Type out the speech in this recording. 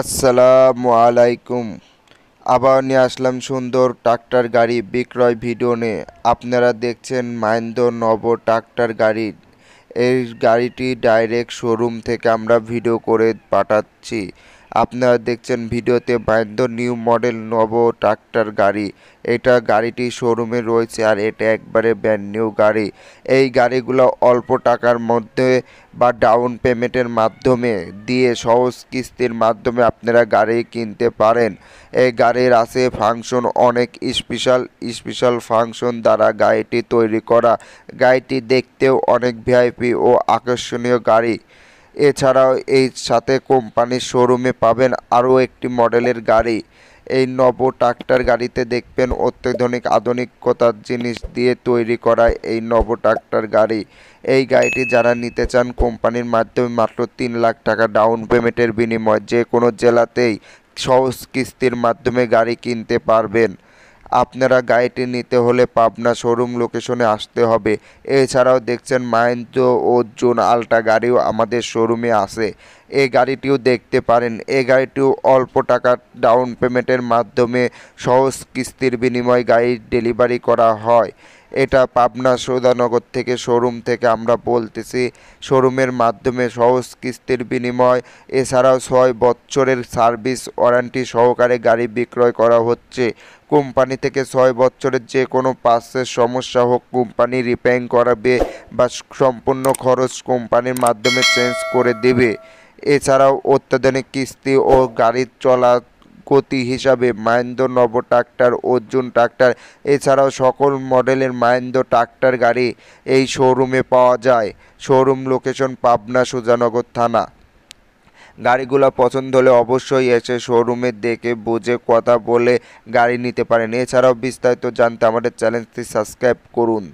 আসসালামু আলাইকুম আবার নিয়ে আসলাম সুন্দর ট্রাক্টর গাড়ি বিক্রয় ভিডিও নিয়ে আপনারা দেখছেন মাইন্দ নব ট্রাক্টর গাড়ি এই গাড়িটি ডাইরেক্ট শোরুম থেকে আমরা ভিডিও করে পাঠাচ্ছি আপনারা দেখছেন ভিডিওতে বাইন্দ নিউ মডেল নব ট্রাক্টর গাড়ি এটা গাড়িটি শোরুমে রয়েছে আর এটা একবারে ব্র্যান্ড নিউ গাড়ি এই গাড়িগুলো অল্প টাকার মধ্যে বা ডাউন পেমেন্টের মাধ্যমে দিয়ে সহজ কিস্তির মাধ্যমে আপনারা গাড়ি কিনতে পারেন এই গাড়ির আছে ফাংশন অনেক স্পেশাল স্পেশাল ফাংশন দ্বারা গাড়িটি তৈরি করা গাড়িটি দেখতেও অনেক ভিআইপি ও আকর্ষণীয় গাড়ি এছাড়াও এই সাথে কোম্পানির শোরুমে পাবেন আরও একটি মডেলের গাড়ি এই নব ট্রাক্টর গাড়িতে দেখবেন অত্যাধুনিক আধুনিকতার জিনিস দিয়ে তৈরি করা এই নব ট্রাক্টর গাড়ি এই গাড়িটি যারা নিতে চান কোম্পানির মাধ্যমে মাত্র তিন লাখ টাকা ডাউন পেমেন্টের বিনিময়ে যে কোনো জেলাতেই সহজ কিস্তির মাধ্যমে গাড়ি কিনতে পারবেন আপনারা গাড়িটি নিতে হলে পাবনা শোরুম লোকেশনে আসতে হবে এছাড়াও দেখছেন মাহেন্দ্র ও জোন গাড়িও আমাদের শোরুমে আসে এই গাড়িটিও দেখতে পারেন এই গাড়িটিও অল্প টাকা ডাউন পেমেন্টের মাধ্যমে সহজ কিস্তির বিনিময়ে গাড়ির ডেলিভারি করা হয় এটা পাবনা সৌদানগর থেকে শোরুম থেকে আমরা বলতেছি শোরুমের মাধ্যমে সহজ কিস্তির বিনিময় এছাড়াও ছয় বছরের সার্ভিস ওয়ারেন্টি সহকারে গাড়ি বিক্রয় করা হচ্ছে কোম্পানি থেকে ছয় বছরের যে কোনো পার্সের সমস্যা হোক কোম্পানি রিপেয়ারিং করাবে বা সম্পূর্ণ খরচ কোম্পানির মাধ্যমে চেঞ্জ করে দেবে এছাড়াও অত্যাধুনিক কিস্তি ও গাড়ির চলা গতি হিসাবে মাহেন্দ্র নব ট্রাক্টর অর্জুন ট্রাক্টর এছাড়াও সকল মডেলের মাহেন্দ্র ট্রাক্টর গাড়ি এই শোরুমে পাওয়া যায় শোরুম লোকেশন পাবনা সুজানগর থানা গাড়িগুলো পছন্দ হলে অবশ্যই এসে শোরুমে দেখে বুঝে কথা বলে গাড়ি নিতে পারেন এছাড়াও বিস্তারিত জানতে আমাদের চ্যানেলটি সাবস্ক্রাইব করুন